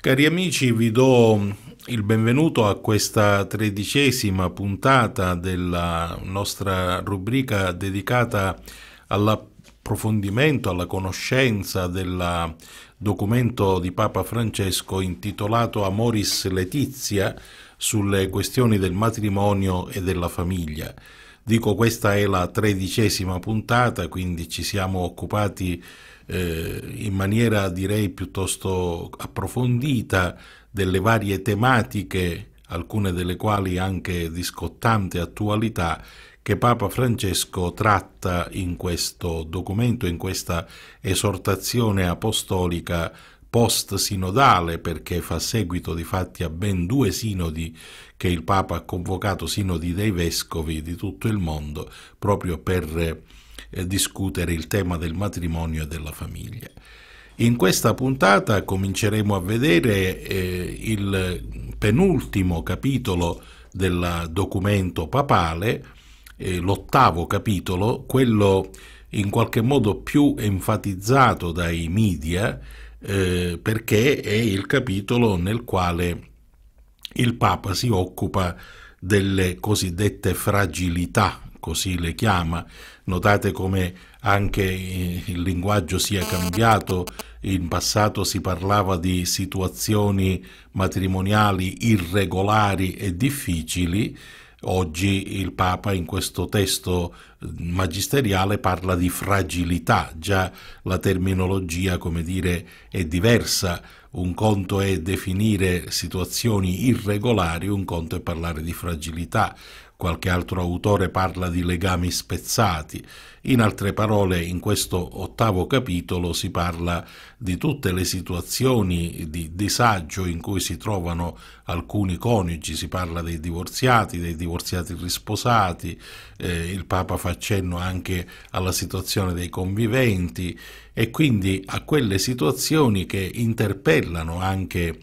Cari amici, vi do mm, il benvenuto a questa tredicesima puntata della nostra rubrica dedicata all'approfondimento, alla conoscenza del documento di Papa Francesco intitolato Amoris Letizia sulle questioni del matrimonio e della famiglia. Dico questa è la tredicesima puntata, quindi ci siamo occupati eh, in maniera direi piuttosto approfondita delle varie tematiche, alcune delle quali anche di scottante attualità, che Papa Francesco tratta in questo documento, in questa esortazione apostolica post-sinodale, perché fa seguito di fatti a ben due sinodi che il Papa ha convocato, sinodi dei vescovi di tutto il mondo, proprio per eh, discutere il tema del matrimonio e della famiglia. In questa puntata cominceremo a vedere eh, il penultimo capitolo del documento papale, eh, l'ottavo capitolo, quello in qualche modo più enfatizzato dai media, eh, perché è il capitolo nel quale il Papa si occupa delle cosiddette fragilità così le chiama. Notate come anche il linguaggio sia cambiato, in passato si parlava di situazioni matrimoniali irregolari e difficili, Oggi il Papa in questo testo magisteriale parla di fragilità, già la terminologia, come dire, è diversa. Un conto è definire situazioni irregolari, un conto è parlare di fragilità. Qualche altro autore parla di legami spezzati. In altre parole, in questo ottavo capitolo si parla di tutte le situazioni di disagio in cui si trovano alcuni coniugi, si parla dei divorziati, dei divorziati risposati, eh, il Papa fa accenno anche alla situazione dei conviventi e quindi a quelle situazioni che interpellano anche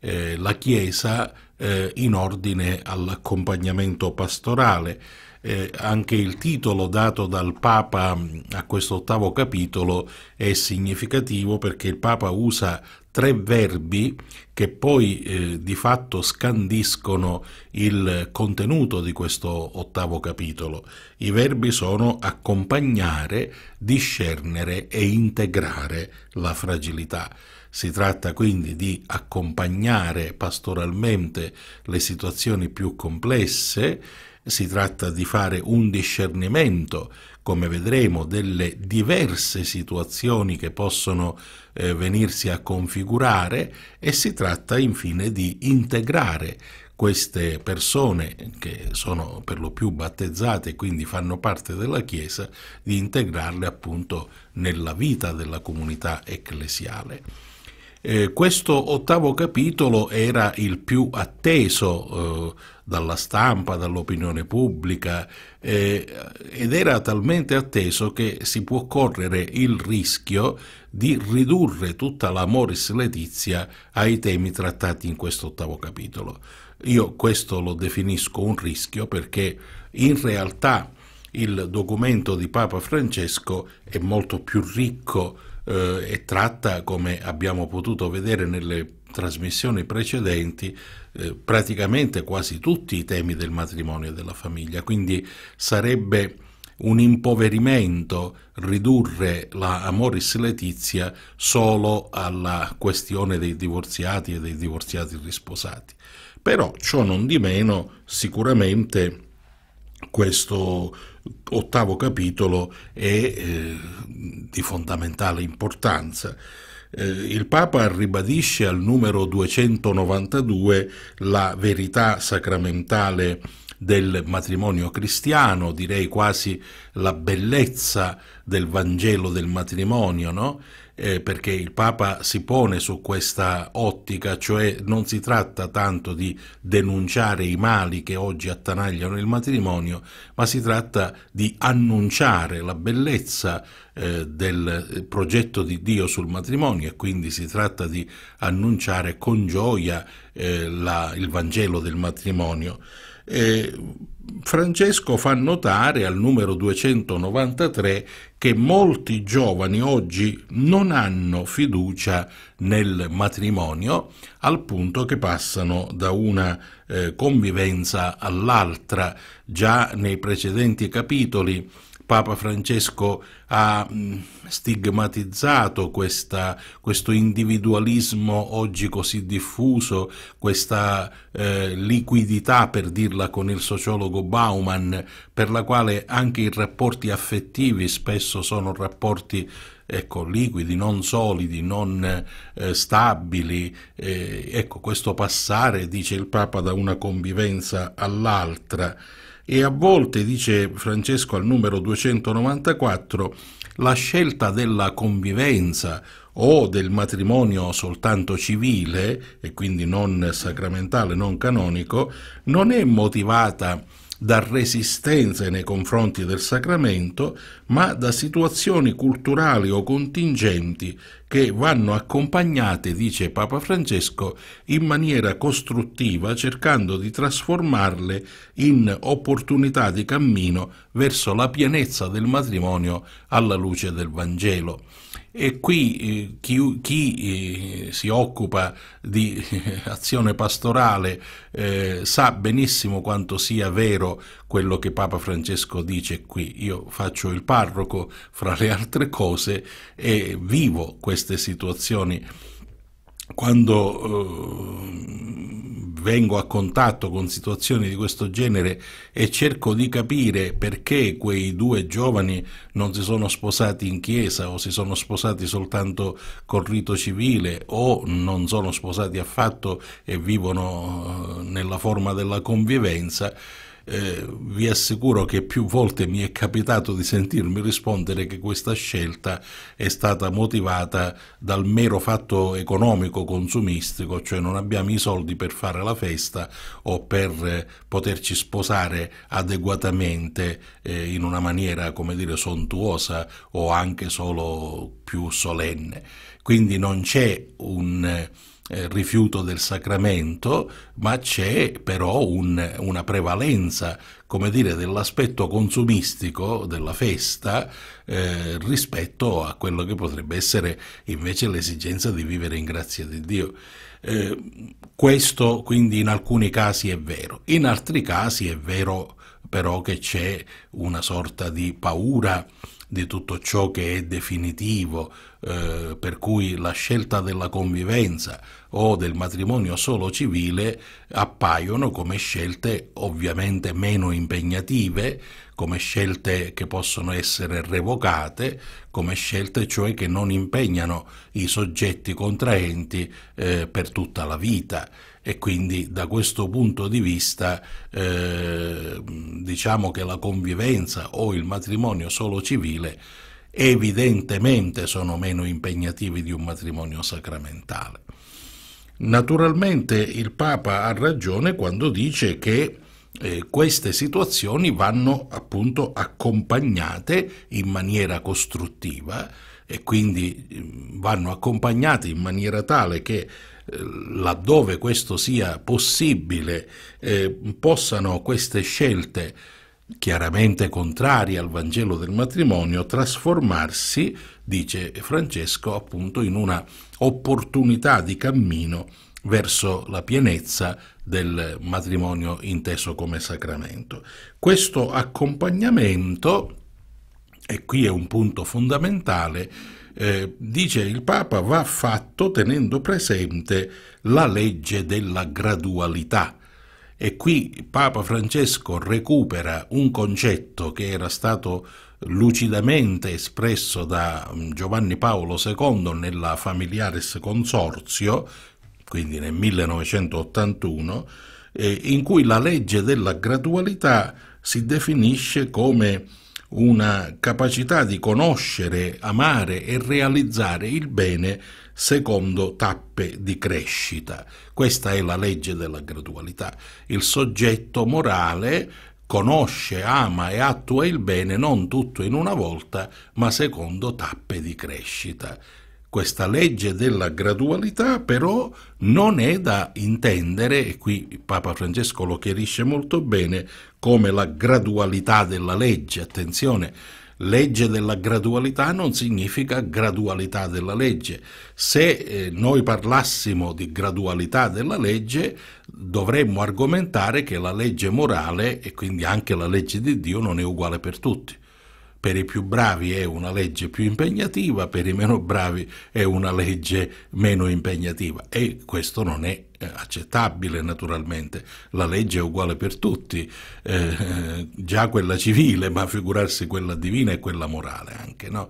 eh, la Chiesa eh, in ordine all'accompagnamento pastorale eh, anche il titolo dato dal Papa mm, a questo ottavo capitolo è significativo perché il Papa usa tre verbi che poi eh, di fatto scandiscono il contenuto di questo ottavo capitolo. I verbi sono accompagnare, discernere e integrare la fragilità. Si tratta quindi di accompagnare pastoralmente le situazioni più complesse si tratta di fare un discernimento, come vedremo, delle diverse situazioni che possono eh, venirsi a configurare e si tratta infine di integrare queste persone che sono per lo più battezzate e quindi fanno parte della Chiesa, di integrarle appunto nella vita della comunità ecclesiale. Eh, questo ottavo capitolo era il più atteso eh, dalla stampa, dall'opinione pubblica eh, ed era talmente atteso che si può correre il rischio di ridurre tutta la Moris Letizia ai temi trattati in questo ottavo capitolo. Io questo lo definisco un rischio perché in realtà il documento di Papa Francesco è molto più ricco eh, e tratta, come abbiamo potuto vedere nelle trasmissioni precedenti, eh, praticamente quasi tutti i temi del matrimonio e della famiglia, quindi sarebbe un impoverimento ridurre la amoris letizia solo alla questione dei divorziati e dei divorziati risposati. Però ciò non di meno, sicuramente questo ottavo capitolo è eh, di fondamentale importanza. Eh, il Papa ribadisce al numero 292 la verità sacramentale del matrimonio cristiano, direi quasi la bellezza del Vangelo del matrimonio, no? Eh, perché il Papa si pone su questa ottica, cioè non si tratta tanto di denunciare i mali che oggi attanagliano il matrimonio, ma si tratta di annunciare la bellezza eh, del progetto di Dio sul matrimonio e quindi si tratta di annunciare con gioia eh, la, il Vangelo del matrimonio eh, Francesco fa notare al numero 293 che molti giovani oggi non hanno fiducia nel matrimonio al punto che passano da una eh, convivenza all'altra. Già nei precedenti capitoli Papa Francesco ha mm, stigmatizzato questa, questo individualismo oggi così diffuso, questa eh, liquidità, per dirla con il sociologo Bauman, per la quale anche i rapporti affettivi spesso sono rapporti ecco, liquidi, non solidi, non eh, stabili. Eh, ecco, questo passare, dice il Papa, da una convivenza all'altra e a volte, dice Francesco al numero 294, la scelta della convivenza o del matrimonio soltanto civile, e quindi non sacramentale, non canonico, non è motivata da resistenze nei confronti del sacramento, ma da situazioni culturali o contingenti che vanno accompagnate, dice Papa Francesco, in maniera costruttiva cercando di trasformarle in opportunità di cammino verso la pienezza del matrimonio alla luce del Vangelo. E qui eh, chi, chi eh, si occupa di eh, azione pastorale eh, sa benissimo quanto sia vero quello che Papa Francesco dice qui. Io faccio il parroco fra le altre cose e vivo questo queste situazioni quando eh, vengo a contatto con situazioni di questo genere e cerco di capire perché quei due giovani non si sono sposati in chiesa o si sono sposati soltanto col rito civile o non sono sposati affatto e vivono eh, nella forma della convivenza, eh, vi assicuro che più volte mi è capitato di sentirmi rispondere che questa scelta è stata motivata dal mero fatto economico consumistico, cioè non abbiamo i soldi per fare la festa o per eh, poterci sposare adeguatamente eh, in una maniera, come dire, sontuosa o anche solo più solenne. Quindi non c'è un eh, rifiuto del sacramento, ma c'è però un, una prevalenza, come dire, dell'aspetto consumistico della festa eh, rispetto a quello che potrebbe essere invece l'esigenza di vivere in grazia di Dio. Eh, questo quindi in alcuni casi è vero, in altri casi è vero però che c'è una sorta di paura di tutto ciò che è definitivo, eh, per cui la scelta della convivenza o del matrimonio solo civile appaiono come scelte ovviamente meno impegnative, come scelte che possono essere revocate, come scelte cioè che non impegnano i soggetti contraenti eh, per tutta la vita e quindi da questo punto di vista eh, diciamo che la convivenza o il matrimonio solo civile evidentemente sono meno impegnativi di un matrimonio sacramentale. Naturalmente il Papa ha ragione quando dice che eh, queste situazioni vanno appunto accompagnate in maniera costruttiva e quindi mm, vanno accompagnate in maniera tale che laddove questo sia possibile, eh, possano queste scelte chiaramente contrarie al Vangelo del matrimonio trasformarsi, dice Francesco, appunto in una opportunità di cammino verso la pienezza del matrimonio inteso come sacramento. Questo accompagnamento, e qui è un punto fondamentale, eh, dice il Papa, va fatto tenendo presente la legge della gradualità. E qui Papa Francesco recupera un concetto che era stato lucidamente espresso da mm, Giovanni Paolo II nella Familiares Consorzio, quindi nel 1981, eh, in cui la legge della gradualità si definisce come una capacità di conoscere, amare e realizzare il bene secondo tappe di crescita. Questa è la legge della gradualità. Il soggetto morale conosce, ama e attua il bene non tutto in una volta, ma secondo tappe di crescita. Questa legge della gradualità però non è da intendere, e qui Papa Francesco lo chiarisce molto bene, come la gradualità della legge. Attenzione, legge della gradualità non significa gradualità della legge. Se eh, noi parlassimo di gradualità della legge, dovremmo argomentare che la legge morale e quindi anche la legge di Dio non è uguale per tutti per i più bravi è una legge più impegnativa, per i meno bravi è una legge meno impegnativa e questo non è eh, accettabile naturalmente, la legge è uguale per tutti, eh, eh, già quella civile, ma figurarsi quella divina e quella morale anche. No?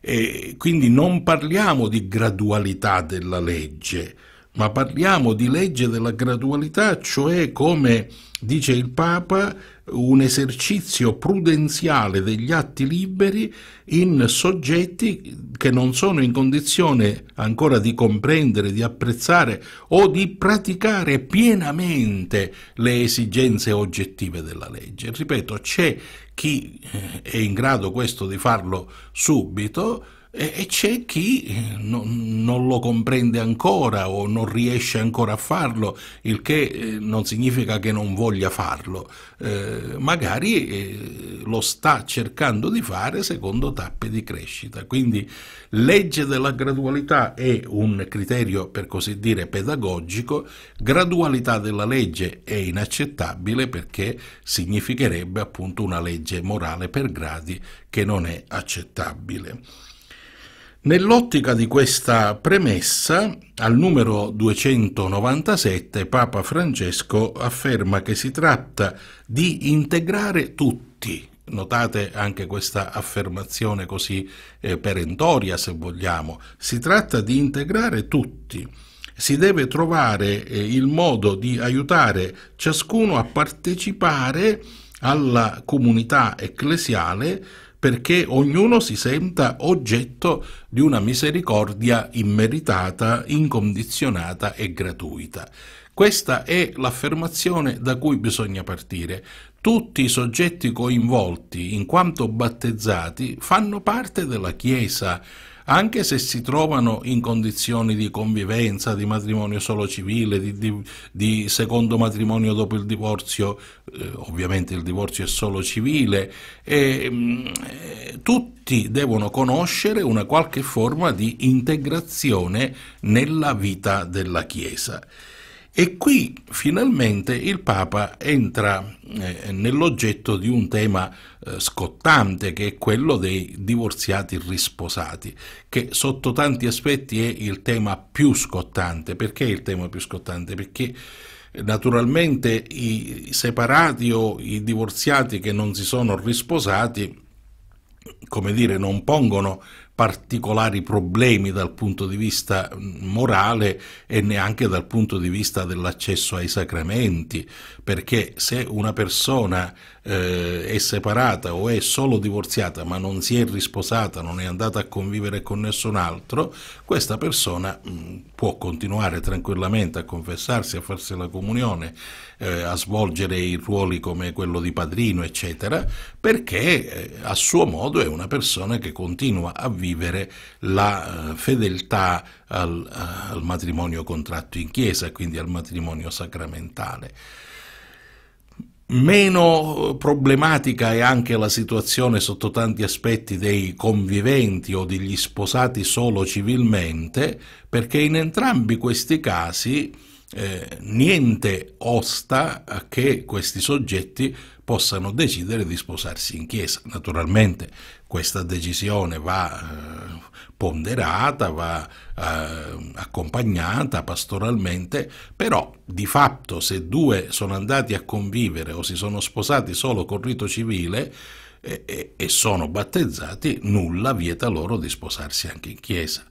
E quindi non parliamo di gradualità della legge, ma parliamo di legge della gradualità, cioè come dice il Papa, un esercizio prudenziale degli atti liberi in soggetti che non sono in condizione ancora di comprendere, di apprezzare o di praticare pienamente le esigenze oggettive della legge. Ripeto, c'è chi eh, è in grado questo di farlo subito, e c'è chi eh, non, non lo comprende ancora o non riesce ancora a farlo, il che eh, non significa che non voglia farlo, eh, magari eh, lo sta cercando di fare secondo tappe di crescita. Quindi legge della gradualità è un criterio per così dire pedagogico, gradualità della legge è inaccettabile perché significherebbe appunto una legge morale per gradi che non è accettabile. Nell'ottica di questa premessa, al numero 297 Papa Francesco afferma che si tratta di integrare tutti. Notate anche questa affermazione così eh, perentoria, se vogliamo. Si tratta di integrare tutti. Si deve trovare eh, il modo di aiutare ciascuno a partecipare alla comunità ecclesiale perché ognuno si senta oggetto di una misericordia immeritata, incondizionata e gratuita. Questa è l'affermazione da cui bisogna partire. Tutti i soggetti coinvolti, in quanto battezzati, fanno parte della Chiesa anche se si trovano in condizioni di convivenza, di matrimonio solo civile, di, di, di secondo matrimonio dopo il divorzio, eh, ovviamente il divorzio è solo civile, e, mh, mm, eh, tutti devono conoscere una qualche forma di integrazione nella vita della Chiesa. E qui finalmente il Papa entra eh, nell'oggetto di un tema eh, scottante che è quello dei divorziati risposati, che sotto tanti aspetti è il tema più scottante. Perché il tema più scottante? Perché eh, naturalmente i separati o i divorziati che non si sono risposati come dire, non pongono particolari problemi dal punto di vista mm, morale e neanche dal punto di vista dell'accesso ai sacramenti, perché se una persona eh, è separata o è solo divorziata ma non si è risposata, non è andata a convivere con nessun altro, questa persona mh, mm, può continuare tranquillamente a confessarsi, a farsi la comunione, eh, a svolgere i ruoli come quello di padrino, eccetera, perché eh, a suo modo è una persona che continua a vivere la eh, fedeltà al, al matrimonio contratto in chiesa, quindi al matrimonio sacramentale. Meno problematica è anche la situazione sotto tanti aspetti dei conviventi o degli sposati solo civilmente, perché in entrambi questi casi eh, niente osta a che questi soggetti possano decidere di sposarsi in chiesa. Naturalmente questa decisione va eh, ponderata, va eh, accompagnata pastoralmente, però di fatto se due sono andati a convivere o si sono sposati solo col rito civile, eh, eh, e, sono battezzati, nulla vieta loro di sposarsi anche in chiesa.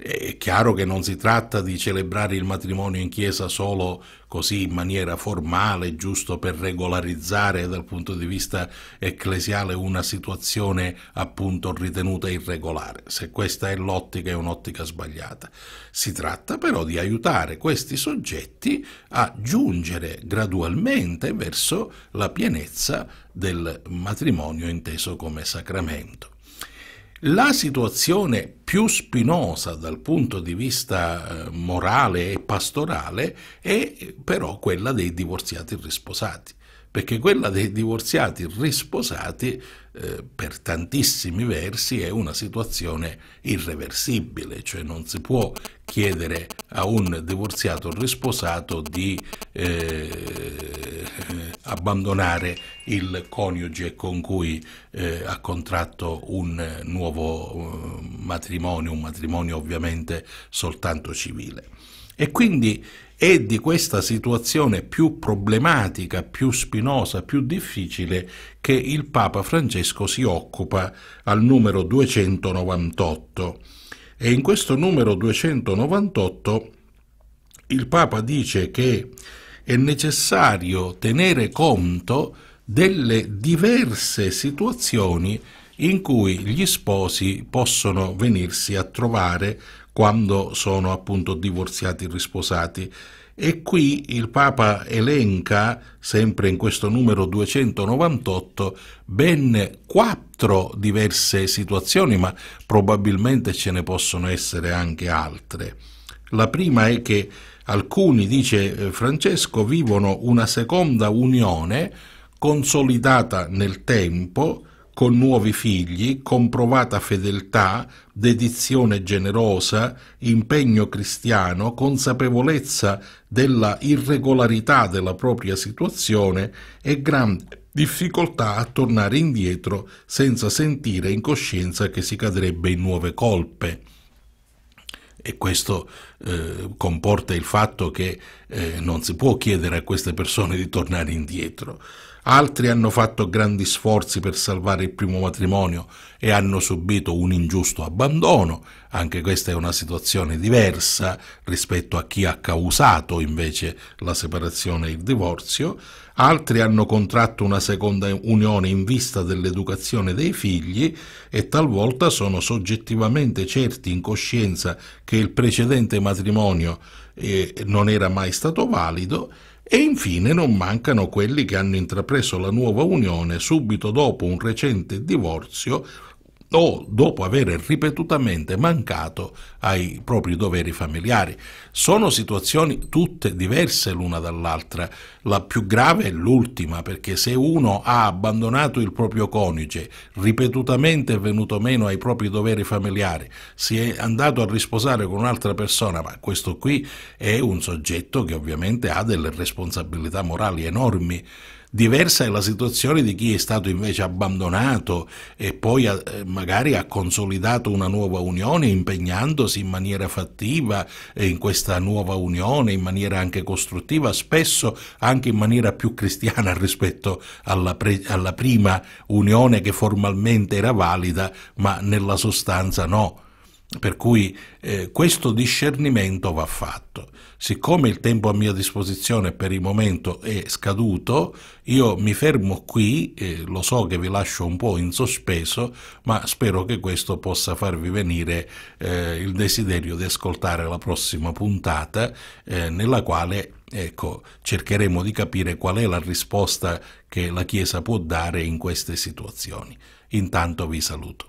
È chiaro che non si tratta di celebrare il matrimonio in chiesa solo così in maniera formale, giusto per regolarizzare dal punto di vista ecclesiale una situazione appunto ritenuta irregolare. Se questa è l'ottica è un'ottica sbagliata. Si tratta però di aiutare questi soggetti a giungere gradualmente verso la pienezza del matrimonio inteso come sacramento. La situazione più spinosa dal punto di vista eh, morale e pastorale è eh, però quella dei divorziati risposati, perché quella dei divorziati risposati eh, per tantissimi versi è una situazione irreversibile, cioè non si può chiedere a un divorziato risposato di eh, abbandonare il coniuge con cui eh, ha contratto un eh, nuovo eh, matrimonio, un matrimonio ovviamente soltanto civile. E quindi è di questa situazione più problematica, più spinosa, più difficile che il Papa Francesco si occupa al numero 298. E in questo numero 298 il Papa dice che è necessario tenere conto delle diverse situazioni in cui gli sposi possono venirsi a trovare quando sono appunto divorziati e risposati. E qui il Papa elenca, sempre in questo numero 298, ben quattro diverse situazioni, ma probabilmente ce ne possono essere anche altre. La prima è che Alcuni, dice eh, Francesco, vivono una seconda unione consolidata nel tempo, con nuovi figli, comprovata fedeltà, dedizione generosa, impegno cristiano, consapevolezza della irregolarità della propria situazione e grande difficoltà a tornare indietro senza sentire in coscienza che si cadrebbe in nuove colpe e questo eh, comporta il fatto che eh, non si può chiedere a queste persone di tornare indietro altri hanno fatto grandi sforzi per salvare il primo matrimonio e hanno subito un ingiusto abbandono, anche questa è una situazione diversa rispetto a chi ha causato invece la separazione e il divorzio, altri hanno contratto una seconda unione in vista dell'educazione dei figli e talvolta sono soggettivamente certi in coscienza che il precedente matrimonio eh, non era mai stato valido e infine non mancano quelli che hanno intrapreso la nuova unione subito dopo un recente divorzio o dopo aver ripetutamente mancato ai propri doveri familiari. Sono situazioni tutte diverse l'una dall'altra. La più grave è l'ultima, perché se uno ha abbandonato il proprio coniuge, ripetutamente è venuto meno ai propri doveri familiari, si è andato a risposare con un'altra persona, ma questo qui è un soggetto che ovviamente ha delle responsabilità morali enormi. Diversa è la situazione di chi è stato invece abbandonato e poi ha, eh, magari ha consolidato una nuova unione impegnandosi in maniera fattiva in questa nuova unione, in maniera anche costruttiva, spesso anche in maniera più cristiana rispetto alla, alla prima unione che formalmente era valida, ma nella sostanza no. Per cui eh, questo discernimento va fatto. Siccome il tempo a mia disposizione per il momento è scaduto, io mi fermo qui, eh, lo so che vi lascio un po' in sospeso, ma spero che questo possa farvi venire eh, il desiderio di ascoltare la prossima puntata eh, nella quale ecco, cercheremo di capire qual è la risposta che la Chiesa può dare in queste situazioni. Intanto vi saluto.